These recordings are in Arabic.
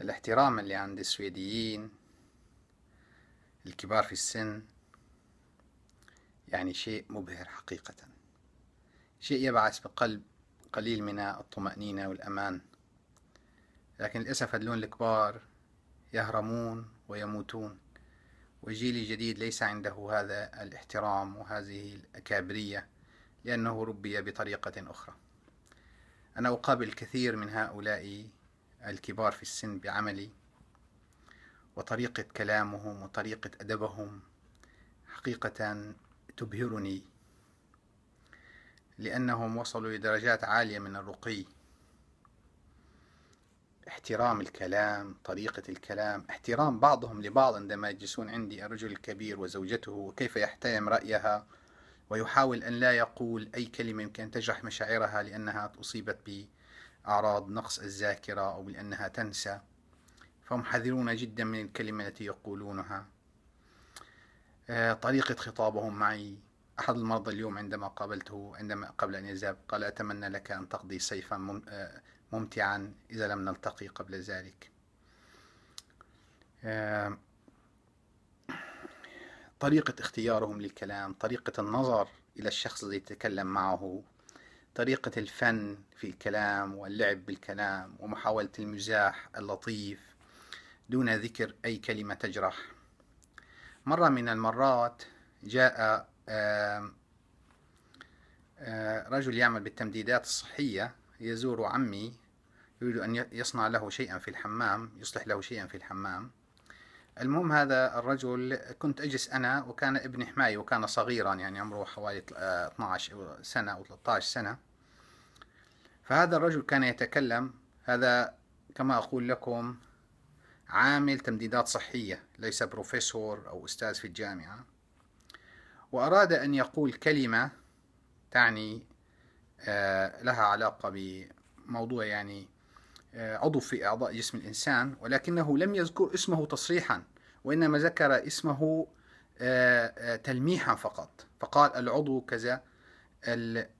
الاحترام اللي عند السويديين الكبار في السن يعني شيء مبهر حقيقة شيء يبعث بقلب قليل من الطمأنينة والأمان لكن للأسف هدلون الكبار يهرمون ويموتون وجيل جديد ليس عنده هذا الاحترام وهذه الأكابرية لأنه ربي بطريقة أخرى أنا أقابل كثير من هؤلاء الكبار في السن بعملي وطريقة كلامهم وطريقة أدبهم حقيقة تبهرني لأنهم وصلوا لدرجات عالية من الرقي احترام الكلام طريقة الكلام احترام بعضهم لبعض عندما يجلسون عندي الرجل الكبير وزوجته وكيف يحترم رأيها ويحاول أن لا يقول أي كلمة يمكن أن تجرح مشاعرها لأنها أصيبت أعراض نقص الذاكرة أو بأنها تنسى فهم حذرون جدا من الكلمة التي يقولونها آه، طريقة خطابهم معي أحد المرضى اليوم عندما قابلته عندما قبل أن يذهب قال أتمنى لك أن تقضي صيفا آه، ممتعا إذا لم نلتقي قبل ذلك آه، طريقة اختيارهم للكلام طريقة النظر إلى الشخص الذي يتكلم معه طريقة الفن في الكلام واللعب بالكلام ومحاولة المزاح اللطيف دون ذكر أي كلمة تجرح مرة من المرات جاء رجل يعمل بالتمديدات الصحية يزور عمي يريد أن يصنع له شيئا في الحمام يصلح له شيئا في الحمام المهم هذا الرجل كنت أجلس أنا وكان ابني حماي وكان صغيرا يعني عمره حوالي 12 آه، سنة أو 13 سنة فهذا الرجل كان يتكلم هذا كما أقول لكم عامل تمديدات صحية ليس بروفيسور أو أستاذ في الجامعة وأراد أن يقول كلمة تعني آه، لها علاقة بموضوع يعني آه، عضو في أعضاء جسم الإنسان ولكنه لم يذكر اسمه تصريحا وإنما ذكر اسمه آه، آه، تلميحا فقط فقال العضو كذا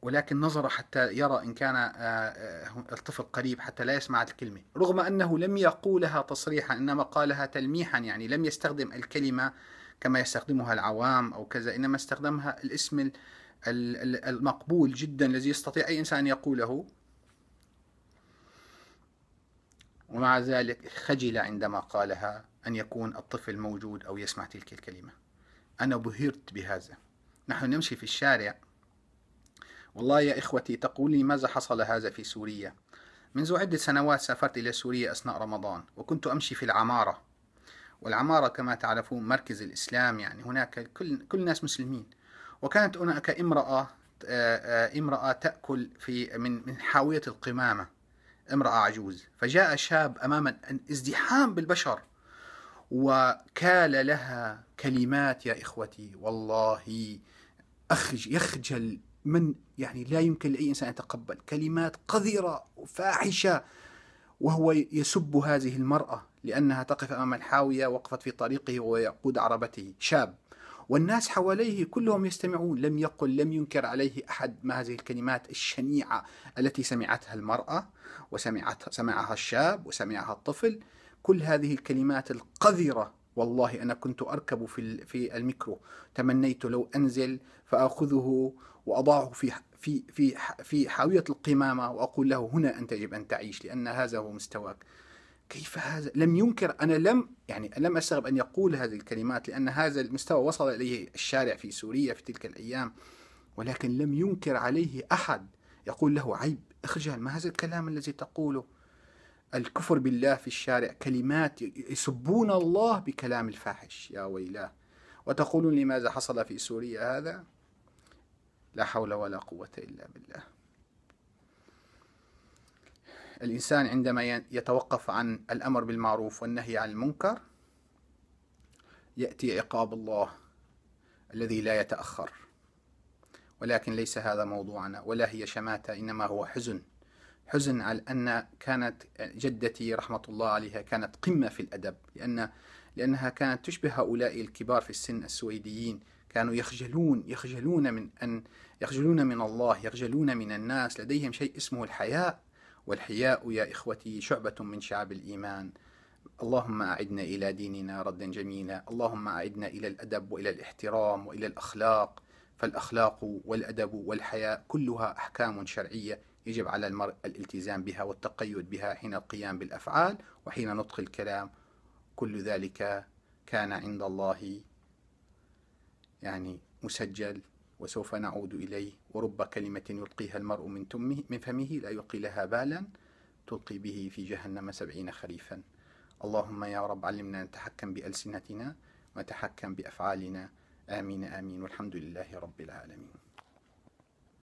ولكن نظر حتى يرى إن كان الطفل قريب حتى لا يسمع الكلمة رغم أنه لم يقولها تصريحا إنما قالها تلميحا يعني لم يستخدم الكلمة كما يستخدمها العوام أو كذا إنما استخدمها الاسم المقبول جدا الذي يستطيع أي إنسان يقوله ومع ذلك خجل عندما قالها أن يكون الطفل موجود أو يسمع تلك الكلمة أنا بهرت بهذا نحن نمشي في الشارع والله يا إخوتي تقول لي ماذا حصل هذا في سوريا منذ عدة سنوات سافرت إلى سوريا أثناء رمضان وكنت أمشي في العمارة والعمارة كما تعرفون مركز الإسلام يعني هناك كل, كل الناس مسلمين وكانت هناك امرأة آه، آه، امرأة تأكل في من من حاوية القمامة امرأة عجوز فجاء شاب أمام ازدحام بالبشر وكال لها كلمات يا إخوتي والله أخج يخجل من يعني لا يمكن لأي إنسان أن يتقبل كلمات قذرة وفاحشة وهو يسب هذه المرأة لأنها تقف أمام الحاوية وقفت في طريقه ويقود عربته شاب والناس حواليه كلهم يستمعون لم يقل لم ينكر عليه أحد ما هذه الكلمات الشنيعة التي سمعتها المرأة وسمعتها سمعها الشاب وسمعها الطفل كل هذه الكلمات القذرة والله أنا كنت أركب في في الميكرو تمنيت لو أنزل فأخذه وأضعه في في في في حاوية القمامة وأقول له هنا أنت يجب أن تعيش لأن هذا هو مستواك كيف هذا لم ينكر أنا لم يعني لم أستغرب أن يقول هذه الكلمات لأن هذا المستوى وصل إليه الشارع في سوريا في تلك الأيام ولكن لم ينكر عليه أحد يقول له عيب اخجل ما هذا الكلام الذي تقوله الكفر بالله في الشارع كلمات يسبون الله بكلام الفاحش يا ويلاه وتقولون لماذا حصل في سوريا هذا لا حول ولا قوة إلا بالله الإنسان عندما يتوقف عن الأمر بالمعروف والنهي عن المنكر يأتي عقاب الله الذي لا يتأخر ولكن ليس هذا موضوعنا ولا هي شماتة إنما هو حزن حزن على أن كانت جدتي رحمة الله عليها كانت قمة في الأدب لأن لأنها كانت تشبه هؤلاء الكبار في السن السويديين كانوا يخجلون يخجلون من أن يخجلون من الله يخجلون من الناس لديهم شيء اسمه الحياء والحياء يا إخوتي شعبة من شعب الإيمان اللهم أعدنا إلى ديننا ردا جميلا اللهم أعدنا إلى الأدب وإلى الاحترام وإلى الأخلاق فالأخلاق والأدب والحياء كلها أحكام شرعية يجب على المرء الالتزام بها والتقيد بها حين القيام بالأفعال وحين نطق الكلام كل ذلك كان عند الله يعني مسجل وسوف نعود إليه ورب كلمة يلقيها المرء من, تمه من فمه لا يلقي لها بالا تلقي به في جهنم سبعين خريفا اللهم يا رب علمنا أن نتحكم بألسنتنا ونتحكم بأفعالنا آمين آمين والحمد لله رب العالمين